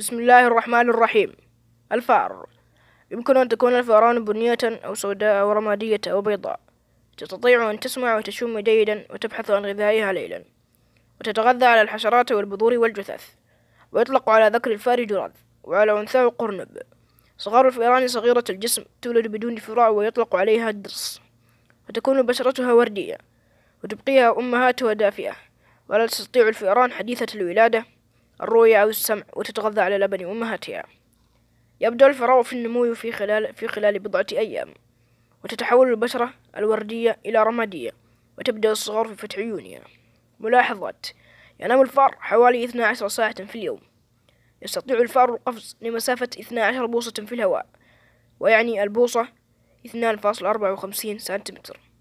بسم الله الرحمن الرحيم الفار يمكن أن تكون الفئران بنية أو سوداء أو رمادية أو بيضاء تستطيع أن تسمع وتشم جيدا وتبحث عن غذائها ليلا وتتغذى على الحشرات والبذور والجثث ويطلق على ذكر الفار جرذ وعلى أنثاه قرنب صغار الفئران صغيرة الجسم تولد بدون فراع ويطلق عليها الدرس وتكون بشرتها وردية وتبقيها أمهاتها دافئة ولا تستطيع الفئران حديثة الولادة الرؤية أو السمع وتتغذى على لبن أمهاتها يبدأ الفراغ في النمو في خلال, في خلال بضعة أيام وتتحول البشرة الوردية إلى رمادية وتبدأ الصغار في فتح عيونها ملاحظات ينام الفار حوالي 12 ساعة في اليوم يستطيع الفار القفز لمسافة 12 بوصة في الهواء ويعني البوصة 2.54 سنتيمتر